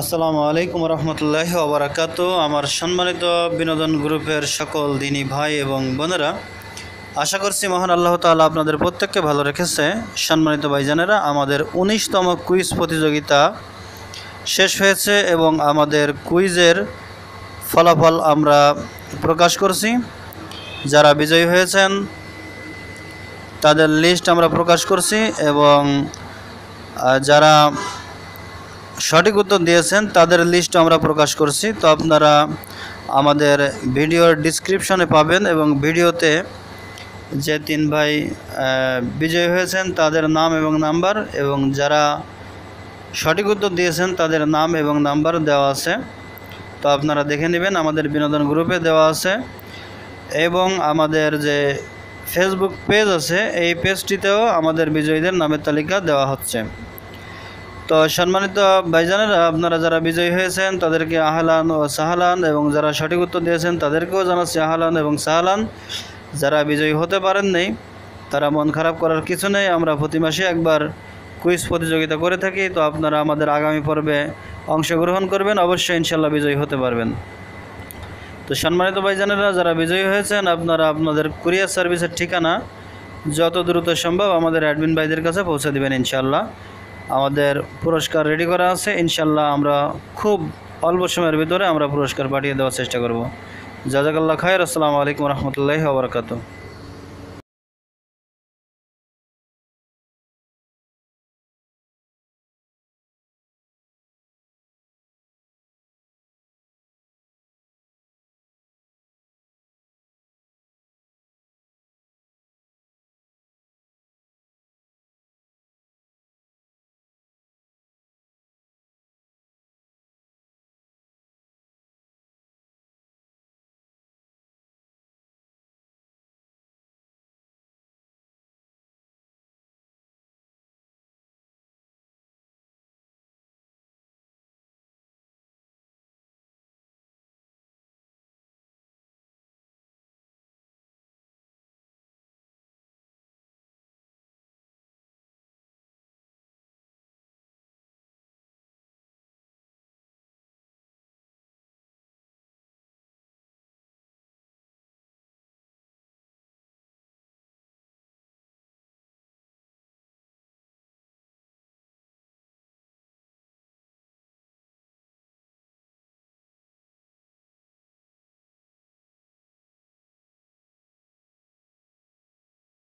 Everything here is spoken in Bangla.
আসসালামু আলাইকুম রহমতুল্লাহ আবরাকাত আমার সম্মানিত বিনোদন গ্রুপের সকল দিনী ভাই এবং বোনেরা আশা করছি মহান আল্লাহ তালা আপনাদের প্রত্যেককে ভালো রেখেছে সম্মানিত ভাইজানেরা আমাদের উনিশতম কুইজ প্রতিযোগিতা শেষ হয়েছে এবং আমাদের কুইজের ফলাফল আমরা প্রকাশ করছি যারা বিজয়ী হয়েছেন তাদের লিস্ট আমরা প্রকাশ করছি এবং যারা সঠিক উত্তর দিয়েছেন তাদের লিস্ট আমরা প্রকাশ করছি তো আপনারা আমাদের ভিডিওর ডিসক্রিপশনে পাবেন এবং ভিডিওতে যে তিন ভাই বিজয় হয়েছেন তাদের নাম এবং নাম্বার এবং যারা সঠিক উত্তর দিয়েছেন তাদের নাম এবং নাম্বার দেওয়া আছে তো আপনারা দেখে নেবেন আমাদের বিনোদন গ্রুপে দেওয়া আছে এবং আমাদের যে ফেসবুক পেজ আছে এই পেজটিতেও আমাদের বিজয়ীদের নামের তালিকা দেওয়া হচ্ছে তো সম্মানিত ভাইজানের আপনারা যারা বিজয়ী হয়েছেন তাদেরকে আহলান ও সাহালান এবং যারা সঠিক উত্তর দিয়েছেন তাদেরকেও জানাচ্ছি আহলান এবং সাহালান যারা বিজয়ী হতে পারেননি তারা মন খারাপ করার কিছু নেই আমরা প্রতি মাসে একবার কুইজ প্রতিযোগিতা করে থাকি তো আপনারা আমাদের আগামী পর্বে অংশগ্রহণ করবেন অবশ্যই ইনশাল্লাহ বিজয়ী হতে পারবেন তো সম্মানিত ভাইজানেরা যারা বিজয়ী হয়েছেন আপনারা আপনাদের কুরিয়ার সার্ভিসের ঠিকানা যত দ্রুত সম্ভব আমাদের অ্যাডমিন ভাইদের কাছে পৌঁছে দেবেন ইনশাল্লাহ আমাদের পুরস্কার রেডি করা আছে ইনশাল্লাহ আমরা খুব অল্প সময়ের ভিতরে আমরা পুরস্কার পাঠিয়ে দেওয়ার চেষ্টা করব জাজাকাল্লা খায়ের আসসালামু আলাইকুম রহমতুল্লাহ আবরকাতু